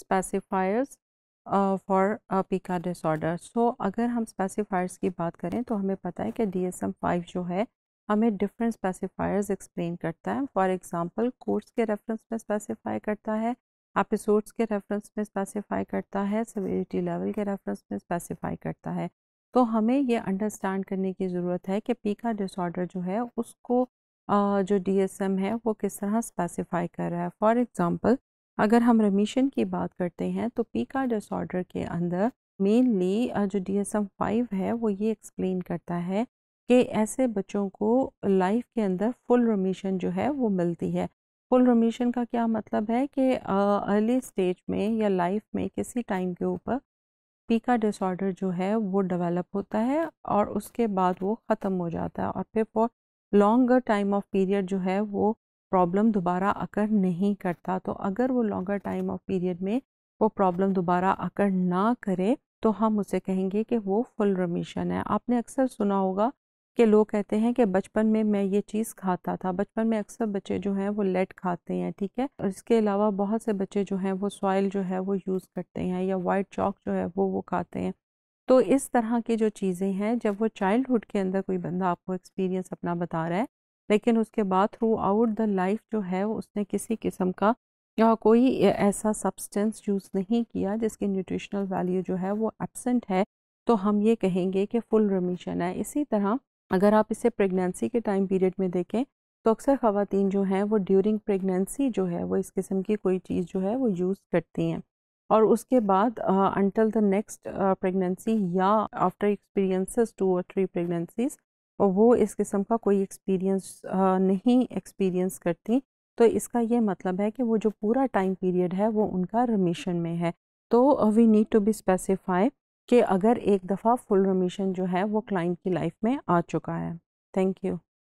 specifiers for pica disorder so अगर हम specifiers की बात करें तो हमें पता है कि डी एस एम फाइव जो है हमें डिफरेंट स्पेसिफायर्स एक्सप्लेन करता है फॉर एग्जांपल कोर्स के रेफरेंस में स्पेसिफाई करता है एपिसोड्स के रेफरेंस में स्पेसिफाई करता है सेवेरिटी लेवल के रेफरेंस में स्पेसिफाई करता है तो हमें ये अंडरस्टैंड करने की ज़रूरत है कि पीका डिसऑर्डर जो है उसको uh, जो डी है वो किस तरह स्पेसिफाई कर रहा है फॉर एग्ज़ाम्पल अगर हम रेमिशन की बात करते हैं तो पीका डिसऑर्डर के अंदर मेनली जो डी एस एम फाइव है वो ये एक्सप्लेन करता है कि ऐसे बच्चों को लाइफ के अंदर फुल रेमिशन जो है वो मिलती है फुल रेमिशन का क्या मतलब है कि अर्ली स्टेज में या लाइफ में किसी टाइम के ऊपर पीका डिसऑर्डर जो है वो डेवलप होता है और उसके बाद वो ख़त्म हो जाता है और फिर for longer time of period जो है वो प्रॉब्लम दोबारा अकर नहीं करता तो अगर वो लॉन्गर टाइम ऑफ पीरियड में वो प्रॉब्लम दोबारा अकर ना करे तो हम उसे कहेंगे कि वो फुल रमीशन है आपने अक्सर सुना होगा कि लोग कहते हैं कि बचपन में मैं ये चीज़ खाता था बचपन में अक्सर बच्चे जो हैं वो लेट खाते हैं ठीक है और इसके अलावा बहुत से बच्चे जो हैं वो सॉइल जो है वो यूज़ करते हैं या वाइट चौक जो है वो वो खाते हैं तो इस तरह की जो चीज़ें हैं जब वो चाइल्डहुड के अंदर कोई बंदा आपको एक्सपीरियंस अपना बता रहा है लेकिन उसके बाद थ्रू आउट द लाइफ जो है उसने किसी किस्म का या कोई ऐसा सब्सटेंस यूज़ नहीं किया जिसकी न्यूट्रिशनल वैल्यू जो है वो एबसेंट है तो हम ये कहेंगे कि फुल रिमीशन है इसी तरह अगर आप इसे प्रेगनेंसी के टाइम पीरियड में देखें तो अक्सर खातन जो हैं वो ड्यूरिंग प्रेगनेंसी जो है वो इस किस्म की कोई चीज़ जो है वो यूज़ करती हैं और उसके बाद अंटल द नेक्स्ट प्रेगनेंसी या आफ्टर एक्सपीरियंसेस टू और थ्री प्रेगनेंसीज और वो इस किस्म का कोई एक्सपीरियंस नहीं एक्सपीरियंस करती तो इसका ये मतलब है कि वो जो पूरा टाइम पीरियड है वो उनका रमीशन में है तो we need to be specify कि अगर एक दफ़ा फुल रमीशन जो है वो क्लाइंट की लाइफ में आ चुका है थैंक यू